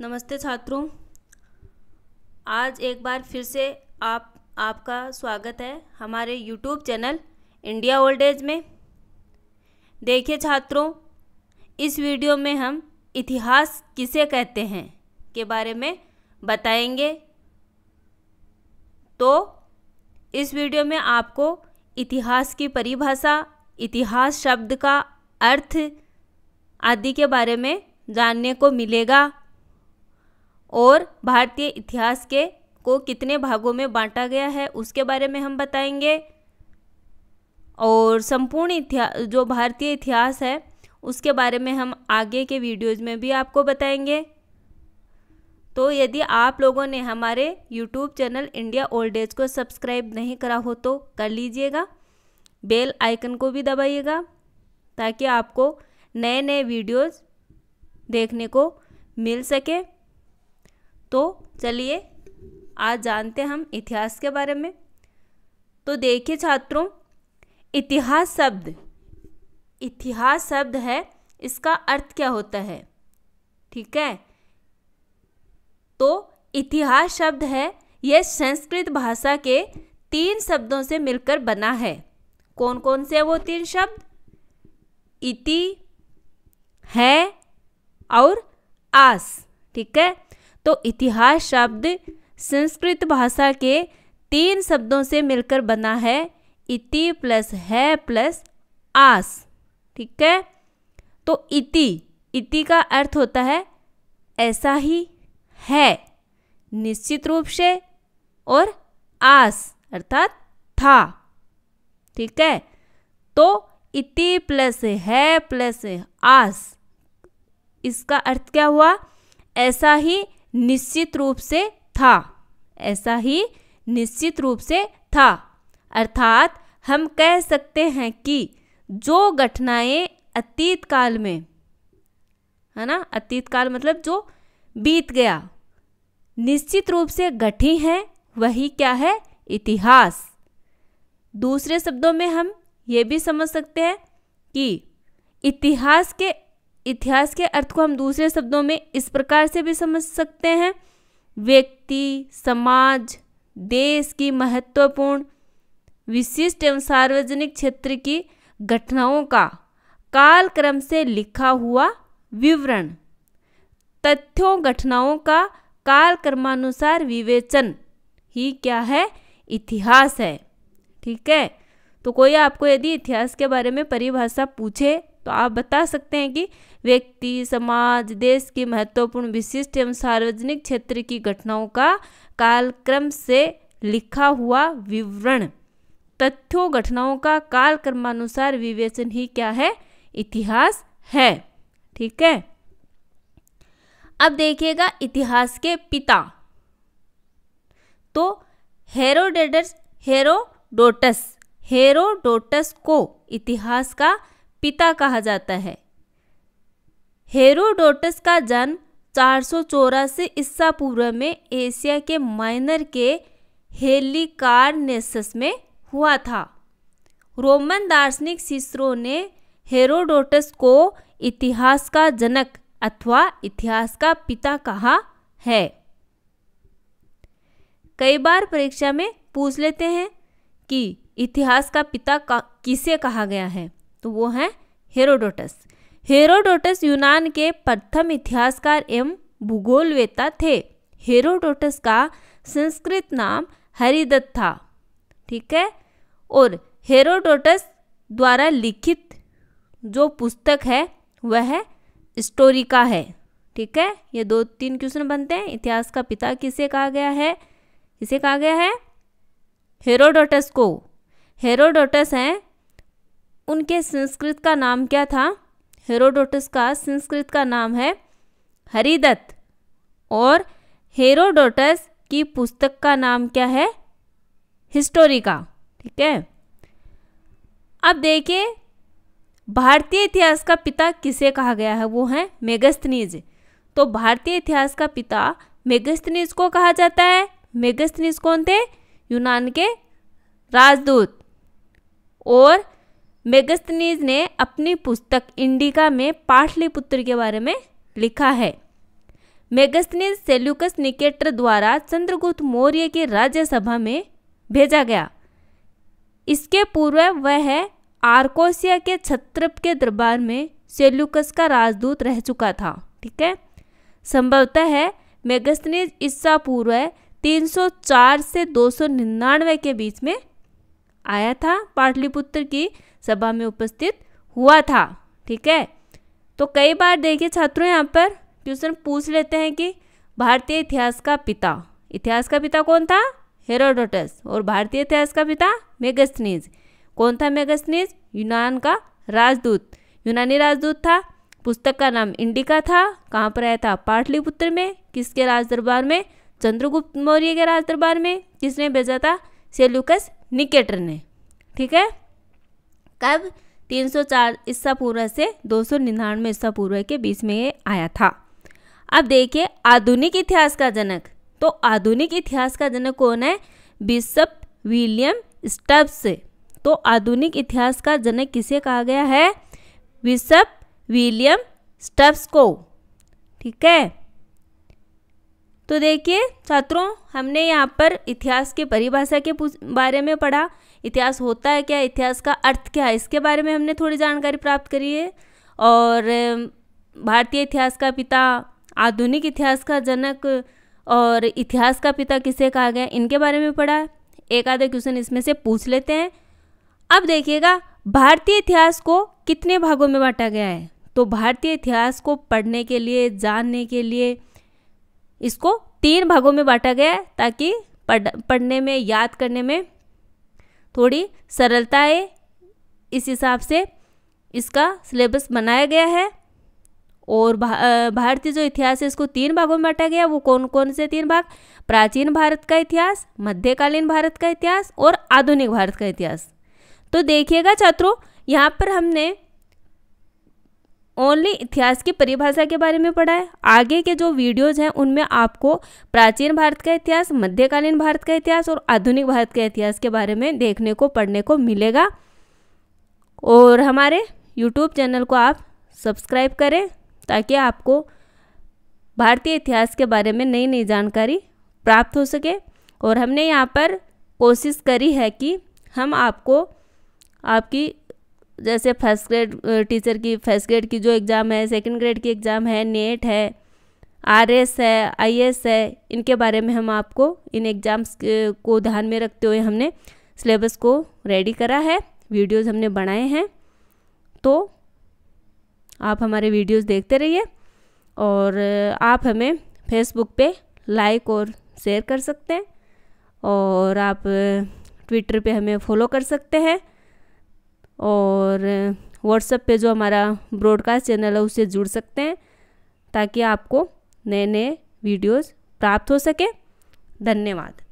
नमस्ते छात्रों आज एक बार फिर से आप आपका स्वागत है हमारे YouTube channel India old age में देखिए छात्रों इस वीडियो में हम इतिहास किसे कहते हैं के बारे में बताएंगे तो इस वीडियो में आपको इतिहास की परिभाषा इतिहास शब्द का अर्थ आदि के बारे में जानने को मिलेगा और भारतीय इतिहास के को कितने भागों में बांटा गया है उसके बारे में हम बताएंगे और संपूर्ण इतिहास जो भारतीय इतिहास है उसके बारे में हम आगे के वीडियोज़ में भी आपको बताएंगे तो यदि आप लोगों ने हमारे YouTube channel India old age को सब्सक्राइब नहीं करा हो तो कर लीजिएगा बेल आइकन को भी दबाइएगा ताकि आपको नए नए वीडियोस देखने को मिल सके तो चलिए आज जानते हम इतिहास के बारे में तो देखिए छात्रों इतिहास शब्द इतिहास शब्द है इसका अर्थ क्या होता है ठीक है तो इतिहास शब्द है यह संस्कृत भाषा के तीन शब्दों से मिलकर बना है कौन कौन से वो तीन शब्द इति है और आस ठीक है तो इतिहास शब्द संस्कृत भाषा के तीन शब्दों से मिलकर बना है इति प्लस है प्लस आस ठीक है तो इति इति का अर्थ होता है ऐसा ही है निश्चित रूप से और आस अर्थात था ठीक है तो इति प्लस है प्लस आस इसका अर्थ क्या हुआ ऐसा ही निश्चित रूप से था ऐसा ही निश्चित रूप से था अर्थात हम कह सकते हैं कि जो घटनाएं अतीत काल में है ना अतीत काल मतलब जो बीत गया निश्चित रूप से घटी हैं वही क्या है इतिहास दूसरे शब्दों में हम ये भी समझ सकते हैं कि इतिहास के इतिहास के अर्थ को हम दूसरे शब्दों में इस प्रकार से भी समझ सकते हैं व्यक्ति समाज देश की महत्वपूर्ण विशिष्ट एवं सार्वजनिक क्षेत्र की घटनाओं का कालक्रम से लिखा हुआ विवरण तथ्यों घटनाओं का कालक्रमानुसार विवेचन ही क्या है इतिहास है ठीक है तो कोई आपको यदि इतिहास के बारे में परिभाषा पूछे तो आप बता सकते हैं कि व्यक्ति समाज देश की महत्वपूर्ण विशिष्ट एवं सार्वजनिक क्षेत्र की घटनाओं का कालक्रम से लिखा हुआ विवरण तथ्यों घटनाओं का कालक्रमानुसार विवेचन ही क्या है इतिहास है ठीक है अब देखिएगा इतिहास के पिता तो हेरोडेडस हेरोडोटस हेरोडोटस को इतिहास का पिता कहा जाता है हेरोडोटस का जन्म चार सौ चौरासी ईस्सा पूर्व में एशिया के माइनर के हेलिकारनेसस में हुआ था रोमन दार्शनिक सिसरो ने हेरोडोटस को इतिहास का जनक अथवा इतिहास का पिता कहा है कई बार परीक्षा में पूछ लेते हैं कि इतिहास का पिता का किसे कहा गया है तो वो हैं हेरोडोटस हेरोडोटस यूनान के प्रथम इतिहासकार एवं भूगोलवेता थे हेरोडोटस का संस्कृत नाम हरिदत्त था ठीक है और हेरोडोटस द्वारा लिखित जो पुस्तक है वह स्टोरिका है ठीक है ये दो तीन क्वेश्चन बनते हैं इतिहास का पिता किसे कहा गया है किसे कहा गया है हेरोडोटस को हेरोडोटस हैं उनके संस्कृत का नाम क्या था हेरोडोटस का संस्कृत का नाम है हरिदत्त और हेरोडोटस की पुस्तक का नाम क्या है हिस्टोरिका ठीक है अब देखिए भारतीय इतिहास का पिता किसे कहा गया है वो है मेगस्थनीज तो भारतीय इतिहास का पिता मेगस्थनीज को कहा जाता है मेगस्थनीज कौन थे यूनान के राजदूत और मेगस्तनीज ने अपनी पुस्तक इंडिका में पाटलिपुत्र के बारे में लिखा है मेगस्तनीज सेल्यूकस निकेटर द्वारा चंद्रगुप्त मौर्य के राज्यसभा में भेजा गया इसके पूर्व वह आर्कोसिया के छत्रप के दरबार में सेल्यूकस का राजदूत रह चुका था ठीक है संभवतः है मेगस्तनीज ईस्सा पूर्व 304 से 299 के बीच में आया था पाटलिपुत्र की सभा में उपस्थित हुआ था ठीक है तो कई बार देखिए छात्रों यहाँ पर क्वेश्चन पूछ लेते हैं कि भारतीय इतिहास का पिता इतिहास का पिता कौन था हेरोडोटस और भारतीय इतिहास का पिता मेगस्नीज कौन था मेगस्नीज यूनान का राजदूत यूनानी राजदूत था पुस्तक का नाम इंडिका था कहाँ पर आया था पाटलिपुत्र में किसके राज दरबार में चंद्रगुप्त मौर्य के राज दरबार में किसने भेजा था सेलुकस निकेटर ने ठीक है कब 304 ईस्सा पूर्व से दो सौ निन्यानवे ईस्सा पूर्व के बीच में ये आया था अब देखिए आधुनिक इतिहास का जनक तो आधुनिक इतिहास का जनक कौन है बिशप विलियम स्टब्स तो आधुनिक इतिहास का जनक किसे कहा गया है बिशप विलियम स्टब्स को ठीक है तो देखिए छात्रों हमने यहाँ पर इतिहास के परिभाषा के बारे में पढ़ा इतिहास होता है क्या इतिहास का अर्थ क्या है इसके बारे में हमने थोड़ी जानकारी प्राप्त करी है और भारतीय इतिहास का पिता आधुनिक इतिहास का जनक और इतिहास का पिता किसे कहा गया इनके बारे में पढ़ा है एक आधे क्वेश्चन इसमें से पूछ लेते हैं अब देखिएगा भारतीय इतिहास को कितने भागों में बांटा गया है तो भारतीय इतिहास को पढ़ने के लिए जानने के लिए इसको तीन भागों में बांटा गया है ताकि पढ़ पढ़ने में याद करने में थोड़ी सरलता है इस हिसाब से इसका सिलेबस बनाया गया है और भा, भारतीय जो इतिहास है इसको तीन भागों में बांटा गया वो कौन कौन से तीन भाग प्राचीन भारत का इतिहास मध्यकालीन भारत का इतिहास और आधुनिक भारत का इतिहास तो देखिएगा छात्रों यहाँ पर हमने ओनली इतिहास की परिभाषा के बारे में पढ़ा है आगे के जो वीडियोज़ हैं उनमें आपको प्राचीन भारत का इतिहास मध्यकालीन भारत का इतिहास और आधुनिक भारत के इतिहास के बारे में देखने को पढ़ने को मिलेगा और हमारे यूट्यूब चैनल को आप सब्सक्राइब करें ताकि आपको भारतीय इतिहास के बारे में नई नई जानकारी प्राप्त हो सके और हमने यहाँ पर कोशिश करी है कि हम आपको आपकी जैसे फर्स्ट ग्रेड टीचर की फर्स्ट ग्रेड की जो एग्ज़ाम है सेकंड ग्रेड की एग्ज़ाम है नेट है आर एस है आई एस है इनके बारे में हम आपको इन एग्ज़ाम्स को ध्यान में रखते हुए हमने सिलेबस को रेडी करा है वीडियोज़ हमने बनाए हैं तो आप हमारे वीडियोस देखते रहिए और आप हमें फेसबुक पे लाइक और शेयर कर सकते हैं और आप ट्विटर पे हमें फॉलो कर सकते हैं और व्हाट्सएप पे जो हमारा ब्रॉडकास्ट चैनल है उससे जुड़ सकते हैं ताकि आपको नए नए वीडियोस प्राप्त हो सके धन्यवाद